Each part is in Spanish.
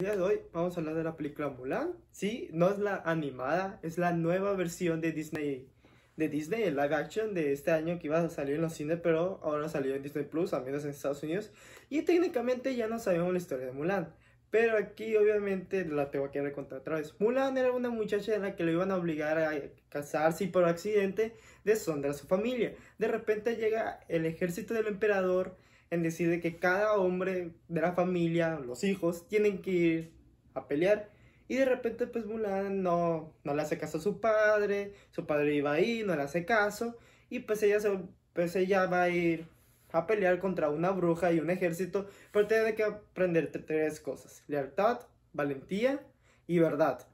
día de hoy vamos a hablar de la película Mulan. Sí, no es la animada, es la nueva versión de Disney, de Disney, el live action de este año que iba a salir en los cines, pero ahora salió en Disney Plus, al menos en Estados Unidos. Y técnicamente ya no sabemos la historia de Mulan. Pero aquí obviamente la tengo que recontar otra vez. Mulan era una muchacha en la que lo iban a obligar a casarse y por accidente deshonra a su familia. De repente llega el ejército del emperador Decide que cada hombre de la familia, los hijos, tienen que ir a pelear. Y de repente, pues Mulan no, no le hace caso a su padre, su padre iba ahí, no le hace caso, y pues ella, se, pues ella va a ir a pelear contra una bruja y un ejército, pero tiene que aprender tres cosas, lealtad, valentía y verdad.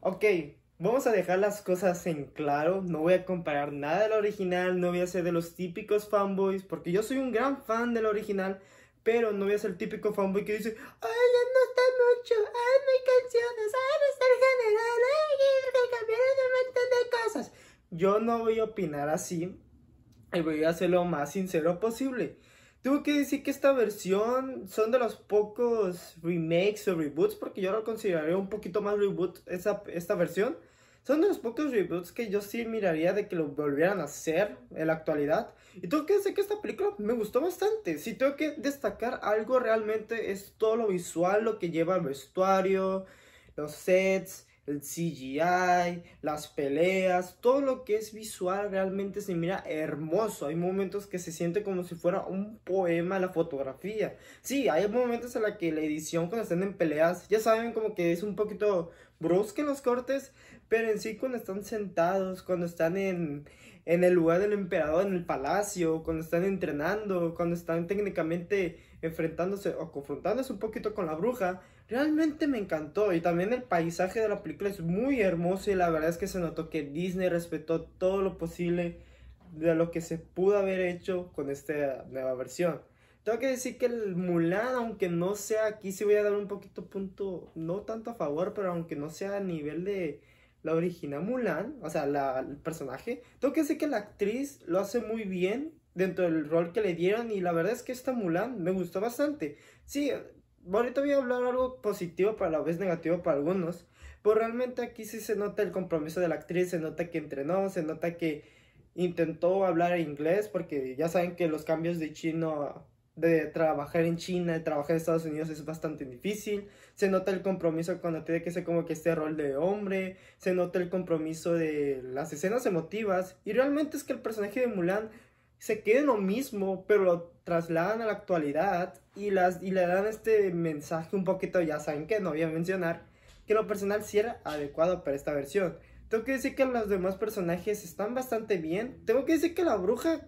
Ok, Vamos a dejar las cosas en claro, no voy a comparar nada del original, no voy a ser de los típicos fanboys, porque yo soy un gran fan del original, pero no voy a ser el típico fanboy que dice, ay, no está mucho, ay, no canciones, ay, no está el general, ay, que cambiaron un montón de cosas. Yo no voy a opinar así, y voy a ser lo más sincero posible. Tuve que decir que esta versión son de los pocos remakes o reboots, porque yo lo consideraría un poquito más reboot esa, esta versión son de los pocos reboots que yo sí miraría de que lo volvieran a hacer en la actualidad. Y tengo que decir que esta película me gustó bastante. Si tengo que destacar algo realmente es todo lo visual, lo que lleva el vestuario, los sets el CGI, las peleas, todo lo que es visual realmente se mira hermoso. Hay momentos que se siente como si fuera un poema la fotografía. Sí, hay momentos en la que la edición cuando están en peleas, ya saben como que es un poquito brusca en los cortes, pero en sí cuando están sentados, cuando están en, en el lugar del emperador, en el palacio, cuando están entrenando, cuando están técnicamente enfrentándose o confrontándose un poquito con la bruja, Realmente me encantó y también el paisaje de la película es muy hermoso y la verdad es que se notó que Disney respetó todo lo posible de lo que se pudo haber hecho con esta nueva versión. Tengo que decir que el Mulan, aunque no sea aquí, sí voy a dar un poquito punto, no tanto a favor, pero aunque no sea a nivel de la original Mulan, o sea, la, el personaje, tengo que decir que la actriz lo hace muy bien dentro del rol que le dieron y la verdad es que esta Mulan me gustó bastante. Sí, Bonito voy a hablar algo positivo para la vez negativo para algunos, pero realmente aquí sí se nota el compromiso de la actriz, se nota que entrenó, se nota que intentó hablar inglés, porque ya saben que los cambios de chino, de trabajar en China, de trabajar en Estados Unidos es bastante difícil, se nota el compromiso cuando tiene que ser como que este rol de hombre, se nota el compromiso de las escenas emotivas, y realmente es que el personaje de Mulan se quede lo mismo, pero lo trasladan a la actualidad y, las, y le dan este mensaje un poquito, ya saben que no voy a mencionar, que lo personal sí era adecuado para esta versión. Tengo que decir que los demás personajes están bastante bien. Tengo que decir que la bruja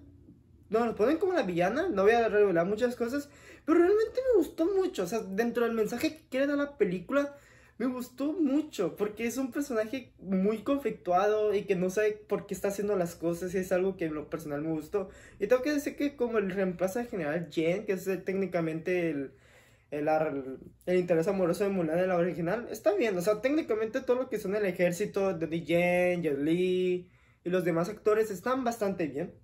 no, lo ponen como la villana, no voy a revelar muchas cosas, pero realmente me gustó mucho, o sea, dentro del mensaje que quiere dar la película, me gustó mucho porque es un personaje muy conflictuado y que no sabe por qué está haciendo las cosas y es algo que en lo personal me gustó. Y tengo que decir que como el reemplazo al general Jen, que es eh, técnicamente el, interés amoroso de Mulan de la original, está bien. O sea, técnicamente todo lo que son el ejército, de Jen, Jet Li y los demás actores están bastante bien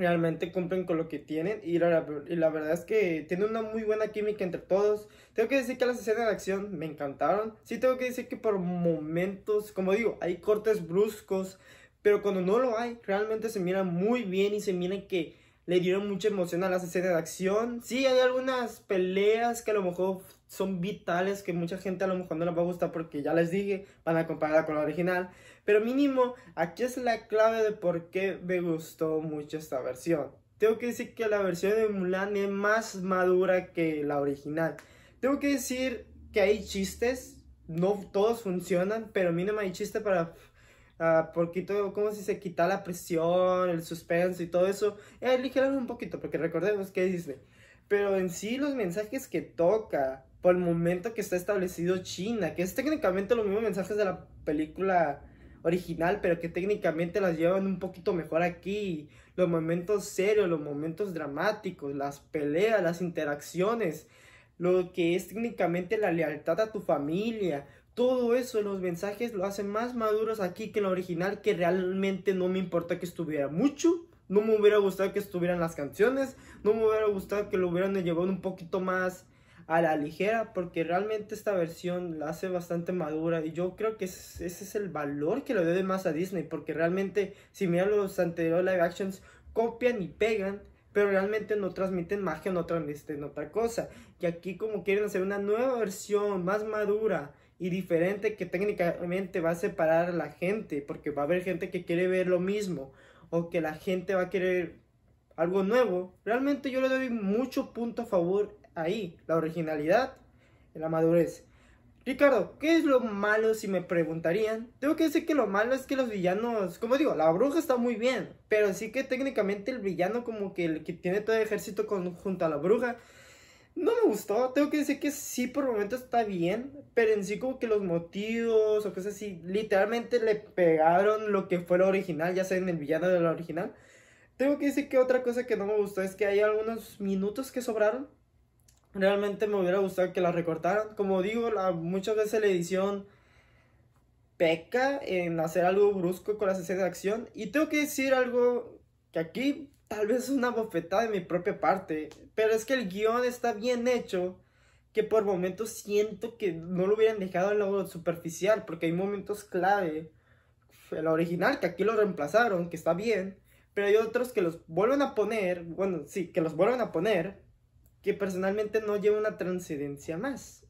realmente cumplen con lo que tienen y la, verdad es que tienen una muy buena química entre todos. Tengo que decir que las escenas de acción me encantaron. Sí tengo que decir que por momentos, como digo, hay cortes bruscos, pero cuando no lo hay, realmente se miran muy bien y se mira que le dieron mucha emoción a las escenas de acción. Sí, hay algunas peleas que a lo mejor son vitales, que mucha gente a lo mejor no les va a gustar porque ya les dije, van a compararla con la original. Pero mínimo, aquí es la clave de por qué me gustó mucho esta versión. Tengo que decir que la versión de Mulan es más madura que la original. Tengo que decir que hay chistes, no todos funcionan, pero mínimo hay chistes para Uh, como si se quita la presión, el suspense y todo eso, eh, un poquito, porque recordemos que dice. Pero en sí, los mensajes que toca, por el momento que está establecido China, que es técnicamente los mismos mensajes de la película original, pero que técnicamente las llevan un poquito mejor aquí. Los momentos serios, los momentos dramáticos, las peleas, las interacciones, lo que es técnicamente la lealtad a tu familia. Todo eso, los mensajes lo hacen más maduros aquí que en la original, que realmente no me importa que estuviera mucho. No me hubiera gustado que estuvieran las canciones, no me hubiera gustado que lo hubieran llevado un poquito más a la ligera porque realmente esta versión la hace bastante madura y yo creo que ese, es el valor que le debe más a Disney porque realmente si miran los anteriores live actions copian y pegan pero realmente no transmiten magia, no transmiten otra cosa. Y aquí como quieren hacer una nueva versión más madura y diferente que técnicamente va a separar a la gente, porque va a haber gente que quiere ver lo mismo o que la gente va a querer algo nuevo. Realmente yo le doy mucho punto a favor ahí, la originalidad, la madurez. Ricardo, ¿qué es lo malo si me preguntarían? Tengo que decir que lo malo es que los villanos, como digo, la bruja está muy bien, pero sí que técnicamente el villano como que el que tiene todo el ejército junto a la bruja, no me gustó, tengo que decir que sí por el momento está bien, pero en sí como que los motivos o cosas así, literalmente le pegaron lo que fue lo original, ya sea en el villano de la original. Tengo que decir que otra cosa que no me gustó es que hay algunos minutos que sobraron realmente me hubiera gustado que la recortaran. Como digo, muchas veces la edición peca en hacer algo brusco con las escenas de acción. Y tengo que decir algo que aquí tal vez es una bofetada de mi propia parte, pero es que el guión está bien hecho. Que por momentos siento que no lo hubieran dejado en lo superficial, porque hay momentos clave. El original, que aquí lo reemplazaron, que está bien, pero hay otros que los vuelven a poner, bueno, sí, que los vuelven a poner, que personalmente no lleva una transcendencia más.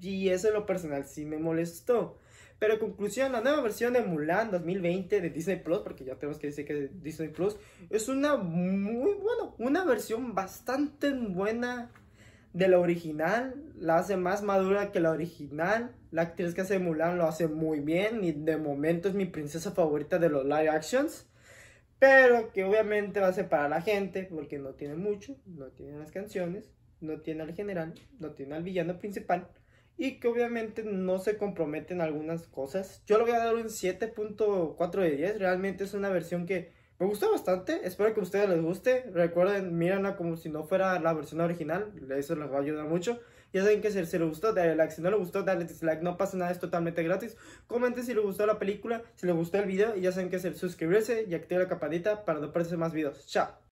Y eso es lo personal sí me molestó. Pero conclusión, la nueva versión de Mulan 2020 de Disney Plus, porque ya tenemos que decir que Disney Plus es una muy buena, una versión bastante buena de la original, la hace más madura que la original. La actriz que hace Mulan lo hace muy bien y de momento es mi princesa favorita de los live actions pero que obviamente va a separar a la gente porque no tiene mucho, no tiene las canciones, no tiene al general, no tiene al villano principal y que obviamente no se comprometen algunas cosas. Yo le voy a dar un 7.4 de 10, realmente es una versión que me gustó bastante, espero que a ustedes les guste. Recuerden, mírenla como si no fuera la versión original, eso les va a ayudar mucho. Ya saben que si le gustó, dale like. Si no le gustó, dale dislike. No pasa nada, es totalmente gratis. Comenten si le gustó la película, si le gustó el video. Y ya saben que hacer, suscribirse y activar la campanita para no perderse más videos. Chao.